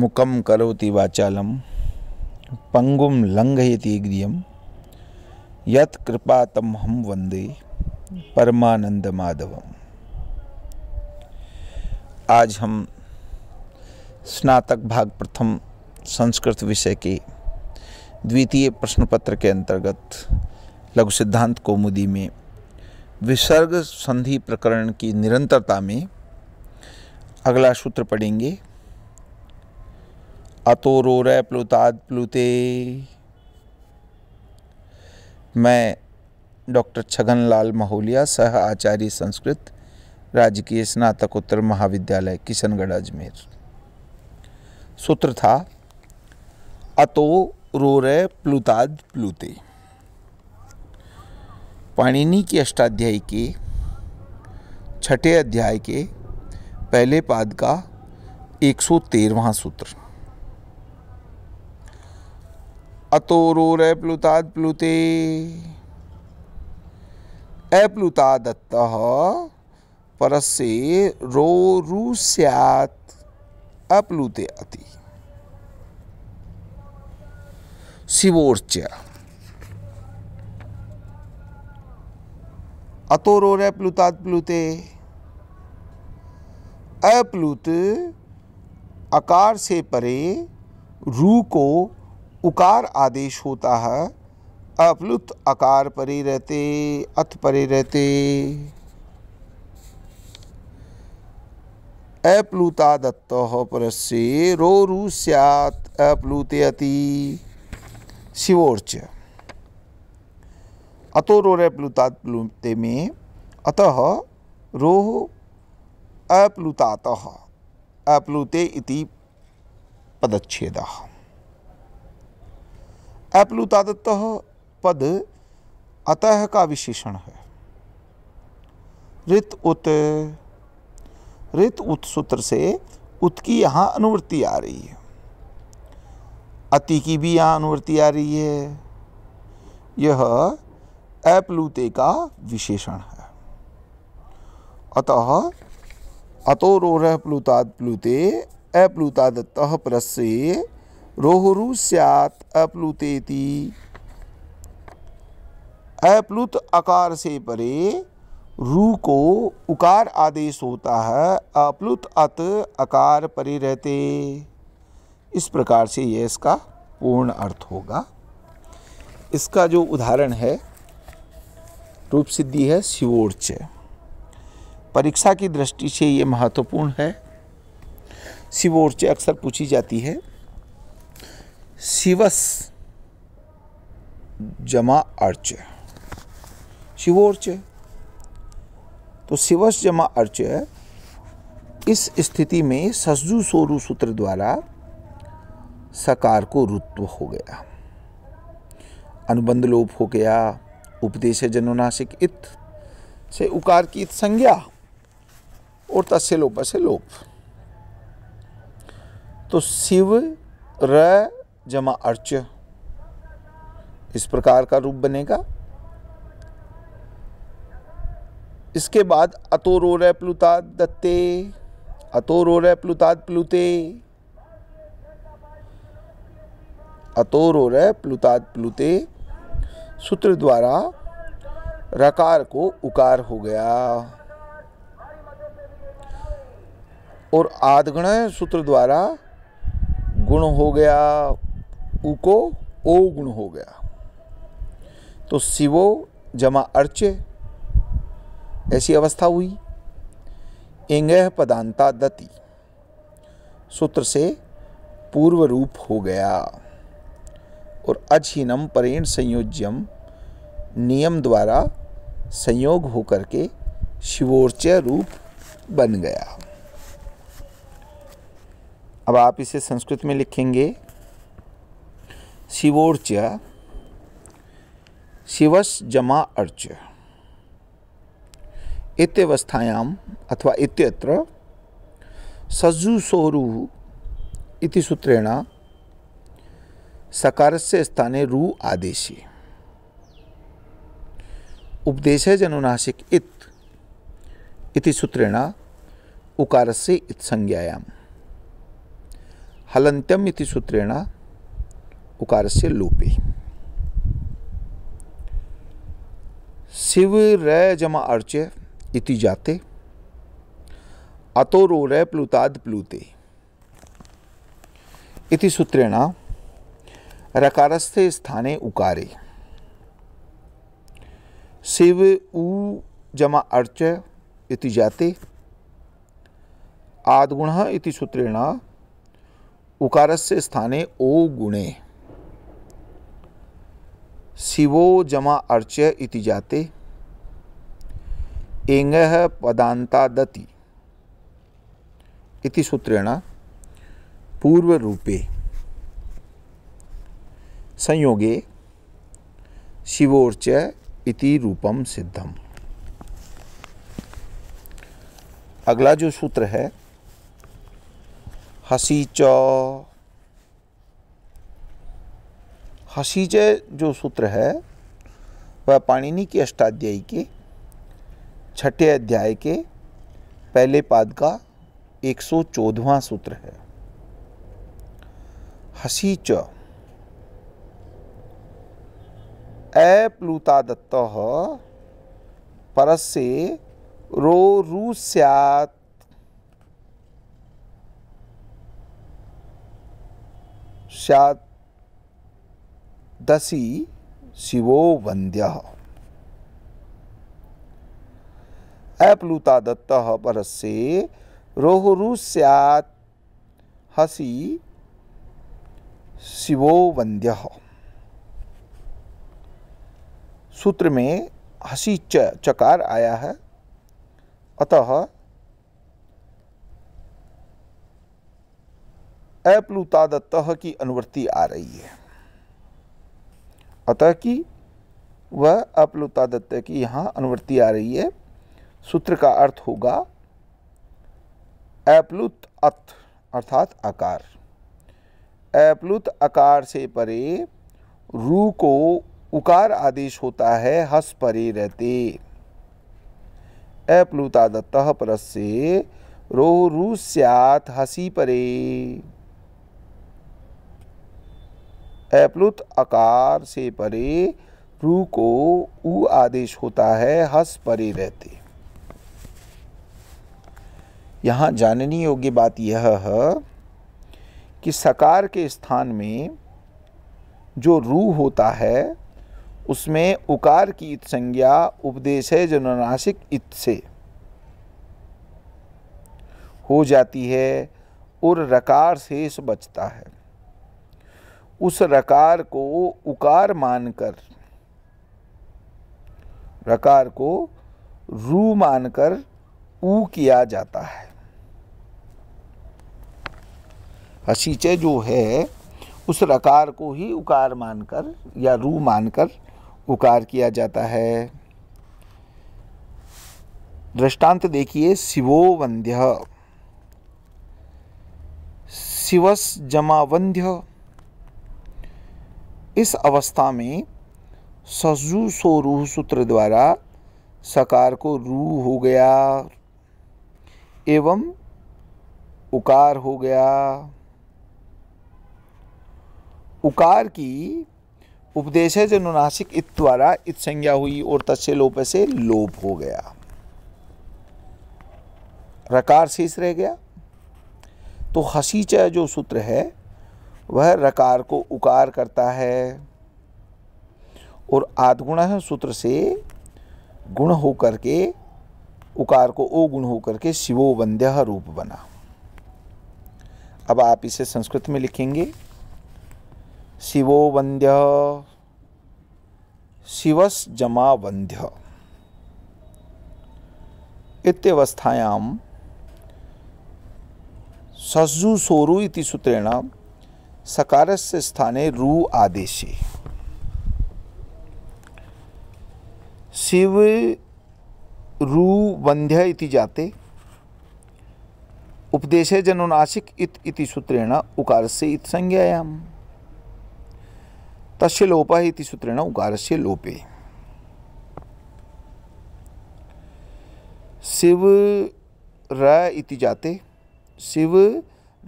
मुखम करोति वाचालम पंगुम लंघयति गृह यत तम हम वंदे परमानंद माधवम आज हम स्नातक भाग प्रथम संस्कृत विषय के द्वितीय प्रश्न पत्र के अंतर्गत लघु सिद्धांत कौमुदी में विसर्ग संधि प्रकरण की निरंतरता में अगला सूत्र पढ़ेंगे अतो रो रह प्लुताद प्लुते मैं डॉक्टर छगन लाल महोलिया सह आचार्य संस्कृत राजकीय स्नातकोत्तर महाविद्यालय किशनगढ़ अजमेर सूत्र था अतो रोरे प्लुताद प्लुते पाणिनि की अष्टाध्यायी के छठे अध्याय के पहले पाद का एक सौ तेरहवा सूत्र अतो रो रे प्लुताद प्लुते अप्लुतादत्त परसे रो रु स्यात अप्लुते अति शिवोर्च अतो रो रे प्लुताद प्लुते अप्लुत अकार से परे रू को उकार आदेश होता है अप्लुत अकार परे रहते अथ परे रहते अप्लुता दत्त रो रु सैत अप्लुते अति शिवोर्च अतो रोर अप्लुतात प्लुते में अतः रोह अप्लुतात अप्लुते इति है एप्लुतादत्त पद अतः का विशेषण है ऋत उत ऋत उत सूत्र से उत की यहाँ अनुवृत्ति आ रही है अति की भी यहाँ अनुवृत्ति आ रही है यह एप्लुते का विशेषण है अतः रोह प्लुताद प्लुते अप्लुतादत्त पर रोहरु स्यात अप्लुतेति अप्लुत अकार से परे रू को उकार आदेश होता है अप्लुत अत अकार परे रहते इस प्रकार से यह इसका पूर्ण अर्थ होगा इसका जो उदाहरण है रूप सिद्धि है शिवोर्च परीक्षा की दृष्टि से ये महत्वपूर्ण है शिवोर्च अक्सर पूछी जाती है शिवस जमा अर्च शिवोर्च तो शिवस जमा अर्च इस स्थिति में ससजू सोरु सूत्र द्वारा सकार को रुत्व हो गया अनुबंध लोप हो गया उपदेश जनुनाशिक इत से उकार की इत संज्ञा और तस्य लोप से लोप तो शिव र जमा अर्च्य इस प्रकार का रूप बनेगा इसके बाद अतो रो रह प्लुता दत्ते अतो रो रह प्लुताद प्लुते अतो रो रह प्लुताद प्लुते सूत्र द्वारा रकार को उकार हो गया और आदगण सूत्र द्वारा गुण हो गया उ को ओ गुण हो गया तो शिवो जमा अर्चे ऐसी अवस्था हुई एंगह पदांता दति सूत्र से पूर्व रूप हो गया और अधीनम परेण संयोज्यम नियम द्वारा संयोग होकर के शिवोर्चय रूप बन गया अब आप इसे संस्कृत में लिखेंगे शिवोर्च शिवस जमा अर्च इत्यवस्थायाम अथवा इत्यत्र सज्जुसोरु इति सूत्रेण सकार से स्थाने रु आदेशे उपदेशे जनुनाशिक इत इति सूत्रेण उकार से इत संज्ञायाम हलंत्यम इति सूत्रेण उकारस्य लूपे शिव रय जमा अर्च्य इति जाते अतोरो रय प्लुताद प्लुते इति सूत्रेण रकारस्थे स्थाने उकारे शिव उ जमा अर्च इति जाते आदगुण इति सूत्रेण उकारस्य स्थाने ओ गुणे शिवो जमा अर्च्य इति जाते एंग दति इति सूत्रेण रूपे संयोगे शिवोर्च इति रूपम सिद्धम अगला जो सूत्र है हसी च हसीजय जो सूत्र है वह पाणिनि की अष्टाध्यायी के छठे अध्याय के पहले पाद का एक सौ चौदवा सूत्र है हसी च अप्लुता प्लूता दत्त से रो रू सैत दसी शिवो वंद्य अप्लुता दत्त पर रोहुरु सैत् हसी शिवो वंद्य सूत्र में हसी च चकार आया है अतः अप्लुता दत्त की अनुवृत्ति आ रही है अतः की वह अपलुतादत्त की यहाँ अनुवृत्ति आ रही है सूत्र का अर्थ होगा एप्लुत अत अर्थात आकार एप्लुत आकार से परे रू को उकार आदेश होता है हस परे रहते एप्लुतादत्त परस से रो रू स्यात हसी परे अप्लुत आकार से परे रू को ऊ आदेश होता है हस परे रहते यहाँ जानने योग्य बात यह है कि सकार के स्थान में जो रू होता है उसमें उकार की इत संज्ञा उपदेश है जो इत से हो जाती है और रकार से बचता है उस रकार को उकार मानकर रकार को रू मानकर ऊ किया जाता है हसीचे जो है उस रकार को ही उकार मानकर या रू मानकर उकार किया जाता है दृष्टांत देखिए शिवो वंध्य शिवस जमा वंध्य इस अवस्था में सजू सो रूह सूत्र द्वारा सकार को रू हो गया एवं उकार हो गया उकार की उपदेश है जो इत द्वारा इत संज्ञा हुई और तत्से लोप से लोप हो गया रकार शेष रह गया तो हसीच जो सूत्र है वह रकार को उकार करता है और आदगुण सूत्र से गुण हो करके उकार को ओ गुण हो करके शिवो वंद्य रूप बना अब आप इसे संस्कृत में लिखेंगे शिवो वंद्य शिवस जमा वंध्य इत्यवस्थायां सज्जु सोरु इति सूत्रेण सकारस्य स्थाने रू आदेशे शिव रू वंध्य इति जाते उपदेशे जनुनाशिक इत इति सूत्रेण उकार से इत संज्ञायाम तस्य लोप इति सूत्रेण उकार से लोपे शिव र इति जाते शिव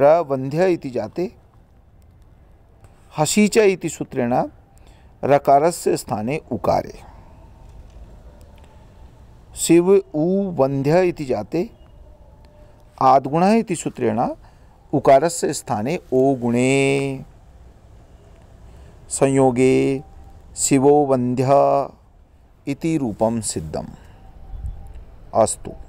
र वंध्य इति जाते हसीच इति सूत्रेण रकारस्य स्थाने उकारे शिव उ वंध्य इति जाते आदगुण इति सूत्रेण उकारस्य स्थाने ओ गुणे संयोगे शिवो वंध्य इति रूपम सिद्धम अस्तु